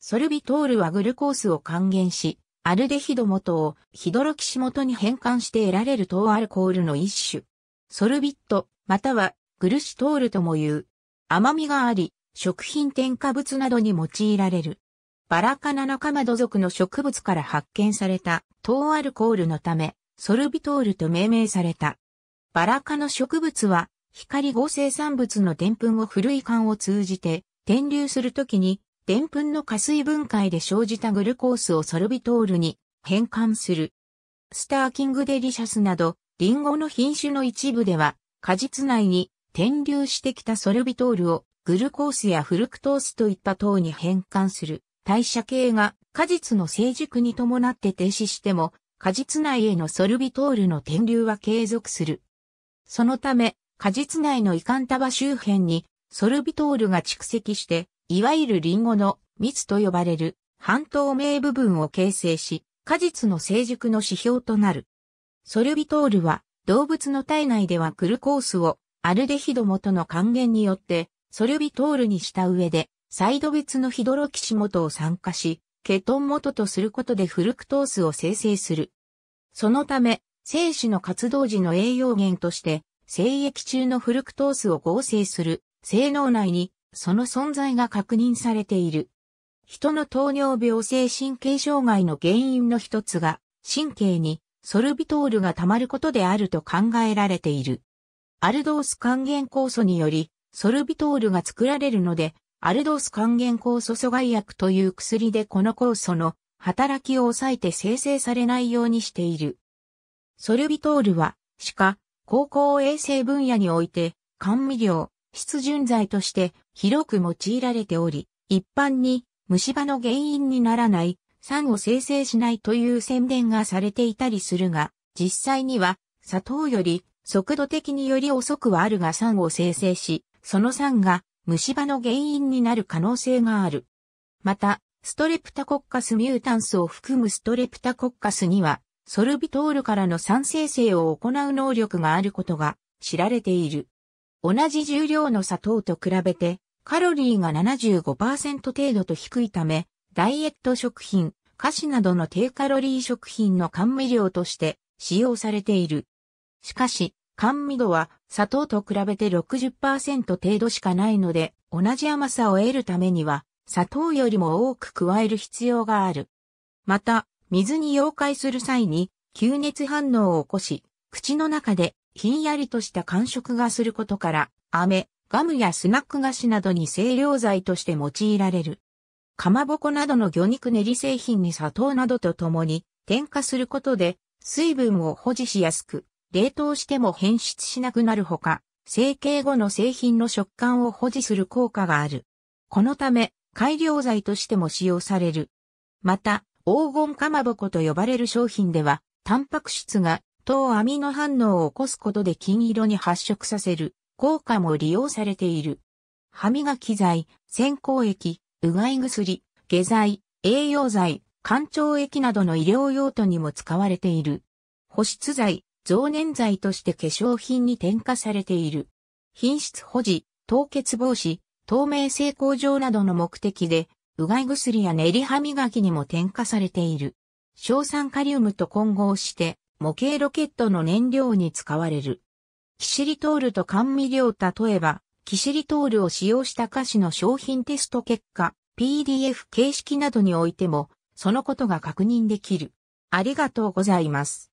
ソルビトールはグルコースを還元し、アルデヒド元をヒドロキシ元に変換して得られる糖アルコールの一種。ソルビット、またはグルシトールとも言う。甘みがあり、食品添加物などに用いられる。バラ科ナナカマド属の植物から発見された糖アルコールのため、ソルビトールと命名された。バラ科の植物は、光合成産物の澱粉を古い管を通じて、転流するときにデンプンの加水分解で生じたグルコースをソルビトールに変換する。スターキングデリシャスなど、リンゴの品種の一部では、果実内に転流してきたソルビトールをグルコースやフルクトースといった糖に変換する代謝系が果実の成熟に伴って停止しても果実内へのソルビトールの転流は継続する。そのため果実内の胃タ束周辺にソルビトールが蓄積していわゆるリンゴの蜜と呼ばれる半透明部分を形成し、果実の成熟の指標となる。ソルビトールは動物の体内ではグルコースをアルデヒド元の還元によってソルビトールにした上でサイド別のヒドロキシ元を酸化し、ケトン元とすることでフルクトースを生成する。そのため、精子の活動時の栄養源として、精液中のフルクトースを合成する、性能内にその存在が確認されている。人の糖尿病性神経障害の原因の一つが、神経にソルビトールが溜まることであると考えられている。アルドース還元酵素により、ソルビトールが作られるので、アルドース還元酵素阻害薬という薬でこの酵素の働きを抑えて生成されないようにしている。ソルビトールは、歯科、高校衛生分野において、甘味料、湿潤剤として広く用いられており、一般に虫歯の原因にならない酸を生成しないという宣伝がされていたりするが、実際には砂糖より速度的により遅くはあるが酸を生成し、その酸が虫歯の原因になる可能性がある。また、ストレプタコッカスミュータンスを含むストレプタコッカスには、ソルビトールからの酸生成を行う能力があることが知られている。同じ重量の砂糖と比べてカロリーが75%程度と低いため、ダイエット食品、菓子などの低カロリー食品の甘味料として使用されている。しかし、甘味度は砂糖と比べて60%程度しかないので、同じ甘さを得るためには、砂糖よりも多く加える必要がある。また、水に溶解する際に、吸熱反応を起こし、口の中でひんやりとした感触がすることから、飴、ガムやスナック菓子などに清涼剤として用いられる。かまぼこなどの魚肉練り製品に砂糖などとともに添加することで、水分を保持しやすく、冷凍しても変質しなくなるほか、成形後の製品の食感を保持する効果がある。このため、改良剤としても使用される。また、黄金かまぼこと呼ばれる商品では、タンパク質が糖アミノ反応を起こすことで金色に発色させる効果も利用されている。歯磨き剤、洗口液、うがい薬、下剤、栄養剤、肝腸液などの医療用途にも使われている。保湿剤、増粘剤として化粧品に添加されている。品質保持、凍結防止、透明性向上などの目的で、うがい薬や練り歯磨きにも添加されている。硝酸カリウムと混合して模型ロケットの燃料に使われる。キシリトールと甘味料例えば、キシリトールを使用した菓子の商品テスト結果、PDF 形式などにおいても、そのことが確認できる。ありがとうございます。